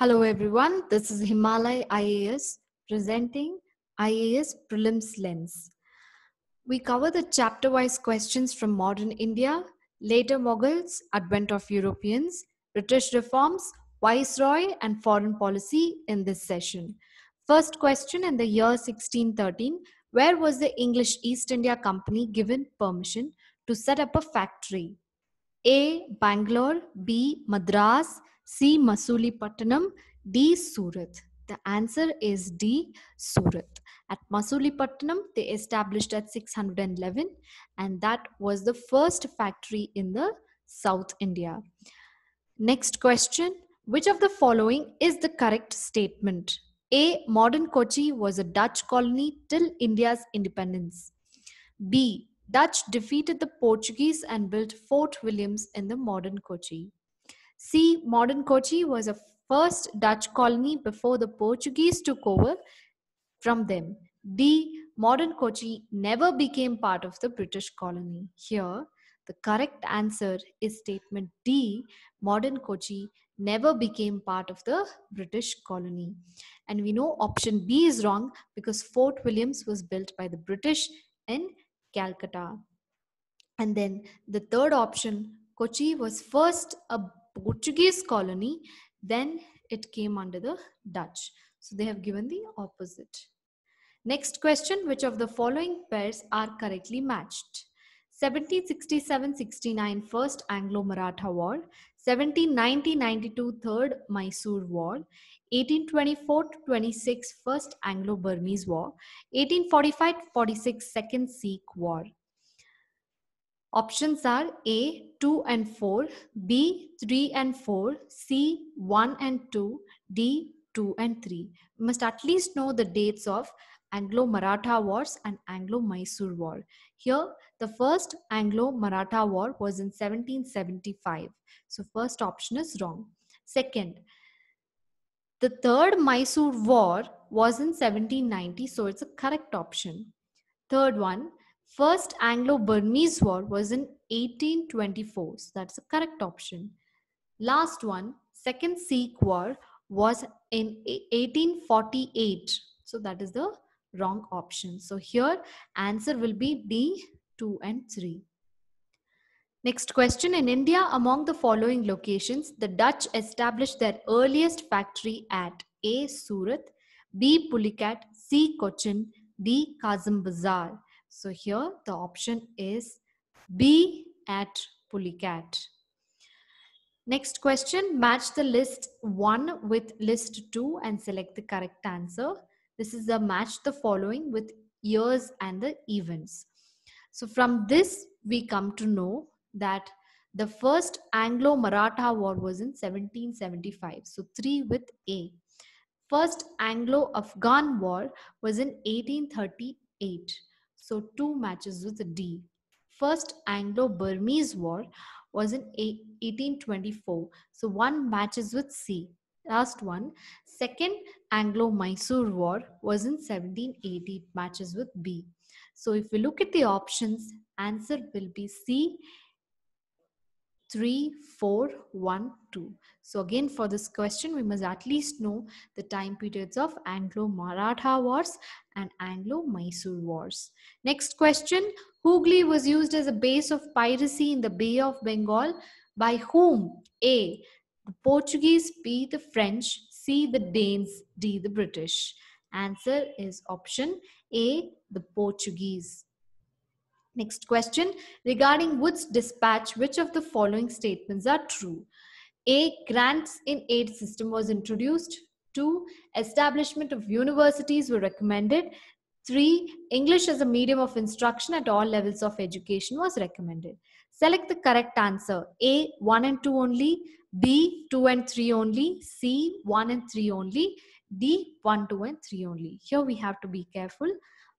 Hello everyone, this is Himalay IAS presenting IAS Prelims Lens. We cover the chapter-wise questions from modern India, later Mughals, advent of Europeans, British reforms, viceroy and foreign policy in this session. First question in the year 1613, where was the English East India Company given permission to set up a factory? A. Bangalore, B. Madras, C. Masulipatnam, D. Surat. The answer is D. Surat. At Masulipatnam, they established at 611, and that was the first factory in the South India. Next question Which of the following is the correct statement? A. Modern Kochi was a Dutch colony till India's independence. B. Dutch defeated the Portuguese and built Fort Williams in the modern Kochi. See, modern Kochi was a first Dutch colony before the Portuguese took over from them. D. Modern Kochi never became part of the British colony. Here, the correct answer is statement D. Modern Kochi never became part of the British colony. And we know option B is wrong because Fort Williams was built by the British in Calcutta. And then the third option, Kochi was first a Portuguese colony, then it came under the Dutch. So they have given the opposite. Next question, which of the following pairs are correctly matched? 1767-69 First Anglo-Maratha War, 1790-92 Third Mysore War, 1824-26 First Anglo-Burmese War, 1845-46 Second Sikh War, Options are A 2 and 4, B 3 and 4, C 1 and 2, D 2 and 3. You must at least know the dates of Anglo-Maratha Wars and Anglo-Mysore War. Here, the first Anglo-Maratha War was in 1775. So first option is wrong. Second, the third Mysore War was in 1790. So it's a correct option. Third one, First Anglo-Burmese War was in 1824. So that's the correct option. Last one, Second Sikh War was in 1848. So that is the wrong option. So here answer will be D, 2 and 3. Next question. In India, among the following locations, the Dutch established their earliest factory at A. Surat, B. Pulicat, C. Cochin, D. Kazim Bazaar. So here the option is B at Pulicat. Next question, match the list 1 with list 2 and select the correct answer. This is the match the following with years and the events. So from this we come to know that the first Anglo-Maratha war was in 1775. So 3 with A. First Anglo-Afghan war was in 1838. So two matches with D. First Anglo-Burmese War was in 1824. So one matches with C. Last one. Second Anglo-Mysore War was in 1780. Matches with B. So if we look at the options, answer will be C, three, four, one, two. So again, for this question, we must at least know the time periods of Anglo-Maratha Wars and Anglo-Mysore Wars. Next question, Hooghly was used as a base of piracy in the Bay of Bengal by whom? A. The Portuguese, B. The French, C. The Danes, D. The British. Answer is option A. The Portuguese. Next question regarding Wood's dispatch, which of the following statements are true? A. Grants in aid system was introduced. 2. Establishment of universities were recommended. 3. English as a medium of instruction at all levels of education was recommended. Select the correct answer. A. 1 and 2 only. B. 2 and 3 only. C. 1 and 3 only. D. 1, 2 and 3 only. Here we have to be careful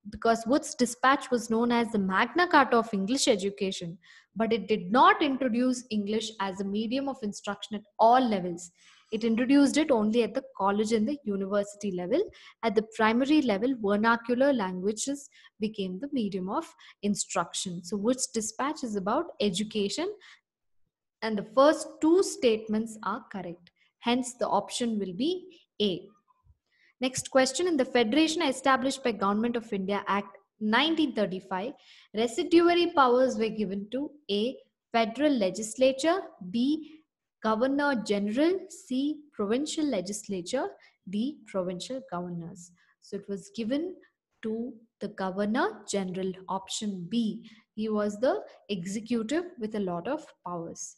because Wood's dispatch was known as the Magna Carta of English education, but it did not introduce English as a medium of instruction at all levels. It introduced it only at the college and the university level. At the primary level, vernacular languages became the medium of instruction. So, Wood's dispatch is about education, and the first two statements are correct. Hence, the option will be A. Next question in the Federation established by Government of India Act 1935, residuary powers were given to A. Federal Legislature, B. Governor General, C. Provincial Legislature, D. Provincial Governors. So it was given to the Governor General, option B. He was the executive with a lot of powers.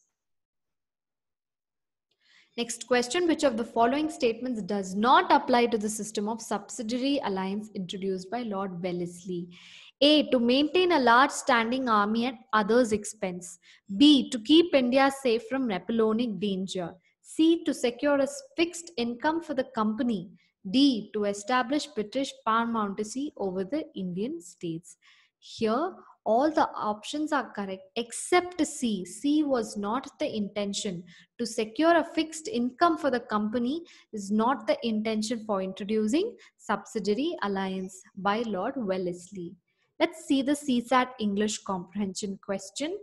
Next question, which of the following statements does not apply to the system of subsidiary alliance introduced by Lord Wellesley? A. To maintain a large standing army at others' expense. B. To keep India safe from Napoleonic danger. C. To secure a fixed income for the company. D. To establish British paramountcy over the Indian states. Here, all the options are correct except C. C was not the intention. To secure a fixed income for the company is not the intention for introducing subsidiary alliance by Lord Wellesley. Let's see the CSAT English comprehension question.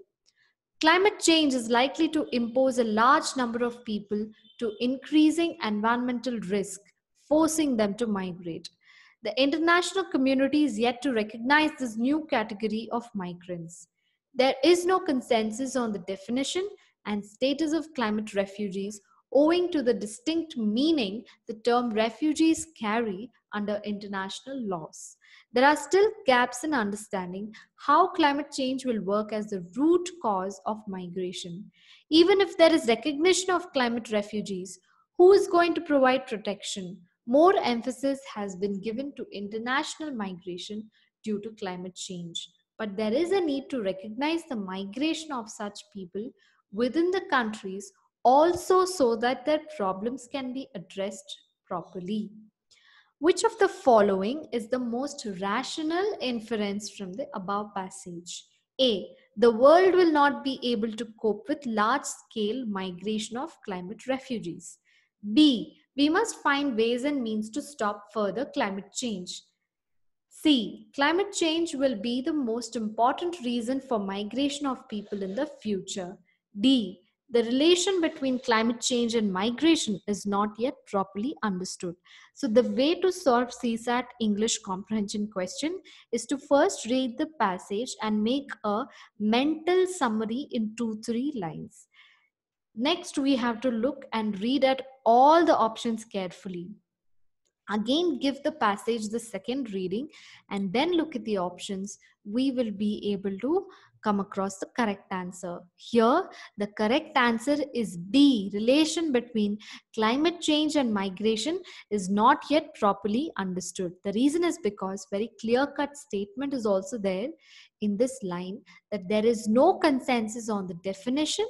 Climate change is likely to impose a large number of people to increasing environmental risk, forcing them to migrate. The international community is yet to recognize this new category of migrants. There is no consensus on the definition and status of climate refugees owing to the distinct meaning the term refugees carry under international laws. There are still gaps in understanding how climate change will work as the root cause of migration. Even if there is recognition of climate refugees, who is going to provide protection? More emphasis has been given to international migration due to climate change, but there is a need to recognize the migration of such people within the countries also so that their problems can be addressed properly. Which of the following is the most rational inference from the above passage? A. The world will not be able to cope with large scale migration of climate refugees. B. We must find ways and means to stop further climate change. C. Climate change will be the most important reason for migration of people in the future. D. The relation between climate change and migration is not yet properly understood. So, the way to solve CSAT English comprehension question is to first read the passage and make a mental summary in two, three lines. Next, we have to look and read at all the options carefully. Again, give the passage the second reading and then look at the options. We will be able to come across the correct answer. Here, the correct answer is B. Relation between climate change and migration is not yet properly understood. The reason is because very clear-cut statement is also there in this line that there is no consensus on the definition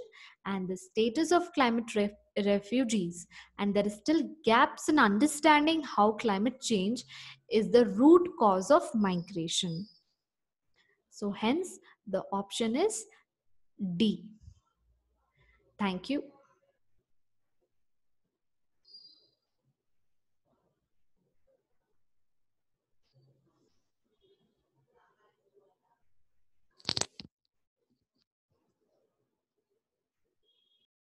and the status of climate refugees and there is still gaps in understanding how climate change is the root cause of migration so hence the option is d thank you